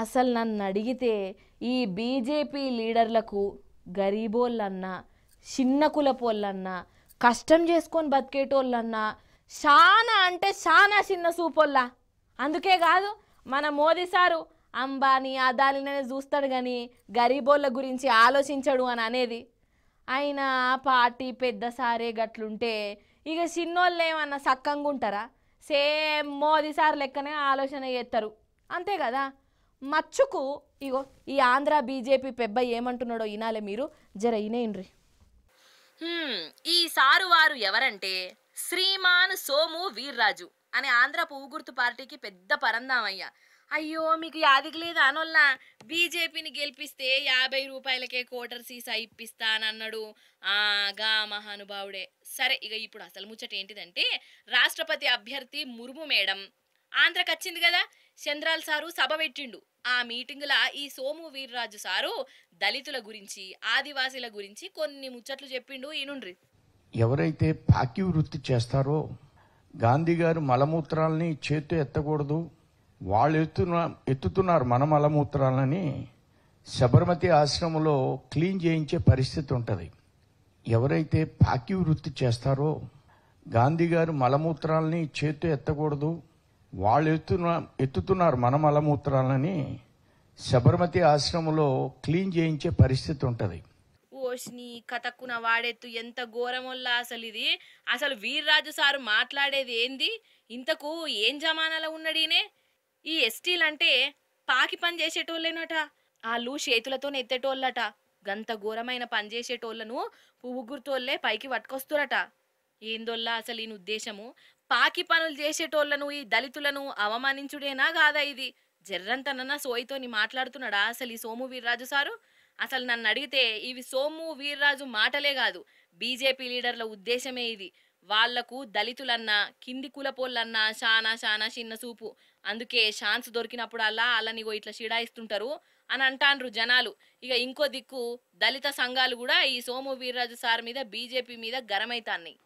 అసలు నన్ను అడిగితే ఈ బీజేపీ లీడర్లకు గరీబోళ్ళన్నా చిన్న కులపోళ్ళన్నా కష్టం చేసుకొని బతికేటోళ్ళన్నా చాలా అంటే చాలా చిన్న సూపోళ్ళ అందుకే కాదు మన మోదీ సారు అంబానీ అదాలినే చూస్తాడు కానీ గరీబోళ్ళ గురించి ఆలోచించడు అని అనేది ఆయన పార్టీ పెద్ద సారే గట్లుంటే ఇక చిన్నోళ్ళు ఏమన్నా సక్కంగా ఉంటారా సేమ్ మోదీ సార్ లెక్కనే ఆలోచన చేస్తారు అంతే కదా మచ్చుకు ఇగో ఈ ఆంధ్ర బీజేపీ పెబ్బ ఏమంటున్నాడో ఇనాలే మీరు జర ఇనేయండ్రి ఈ సారు వారు ఎవరంటే శ్రీమాన్ సోము వీర్రాజు అనే ఆంధ్ర పువ్వు గుర్తు పార్టీకి పెద్ద అయ్యా అయ్యో మీకు యాదికి లేదు అనొల్న బీజేపీని గెలిపిస్తే యాభై రూపాయలకే కోటర్ సీసా ఇప్పిస్తానన్నాడు ఆగా మహానుభావుడే సరే ఇక ఇప్పుడు అసలు ముచ్చట ఏంటిదంటే రాష్ట్రపతి అభ్యర్థి మురుము మేడం ఆంధ్రకి వచ్చింది కదా చంద్రాల్ సారు సభ పెట్టిండు ఆ మీటింగ్లా ఈ సోము వీర్రాజు సారు దళితుల గురించి ఆదివాసీల గురించి కొన్ని ముచ్చట్లు చెప్పిండు ఈనుండ్రి ఎవరైతే పాకి వృత్తి చేస్తారో గాంధీ గారు మలమూత్రాలని చేతు ఎత్తకూడదు వాళ్ళు ఎత్తున ఎత్తుతున్నారు మన మలమూత్రాలని శబర్మతి ఆశ్రమంలో క్లీన్ చేయించే పరిస్థితి ఉంటుంది ఎవరైతే పాకి వృత్తి చేస్తారో గాంధీ గారు మలమూత్రాలని చేతు ఎత్తకూడదు వాళ్ళు ఎత్తున ఎత్తుతున్నారు మన మలమూత్రాలని శబర్మతి ఆశ్రమంలో క్లీన్ చేయించే పరిస్థితి ఉంటుంది కోసిని కథక్కున వాడెత్తు ఎంత ఘోరమొల్లా అసలు ఇది అసలు వీర్రాజు సారు మాట్లాడేది ఏంది ఇంతకు ఏం జమానాలో ఉన్నడీనే ఈ ఎస్టీలంటే పాకి పని చేసేటోళ్ళేనట వాళ్ళు చేతులతో ఎత్తేటోళ్ళట గంత ఘోరమైన పని చేసేటోళ్ళను పువ్వుగుర్తోళ్ళే పైకి పట్టుకొస్తురట ఏందోల్లా అసలు ఈయన ఉద్దేశము పాకి పనులు చేసేటోళ్లను ఈ దళితులను అవమానించుడేనా కాదా ఇది జర్రంతనన్న సోయితోని మాట్లాడుతున్నాడా అసలు ఈ సోము వీర్రాజు సారు అసలు నన్ను అడిగితే ఇవి సోము వీర్రాజు మాటలే కాదు బీజేపీ లీడర్ల ఉద్దేశమే ఇది వాళ్లకు దళితులన్నా కింది కులపోళ్ళన్నా చానా శానా చిన్న చూపు అందుకే ఛాన్స్ దొరికినప్పుడల్లా వాళ్ళనిగో ఇట్లా షిడాయిస్తుంటారు అని అంటాండ్రు జనాలు ఇక ఇంకో దిక్కు దళిత సంఘాలు కూడా ఈ సోము వీర్రాజు సార్ మీద బీజేపీ మీద గరమైతాన్నాయి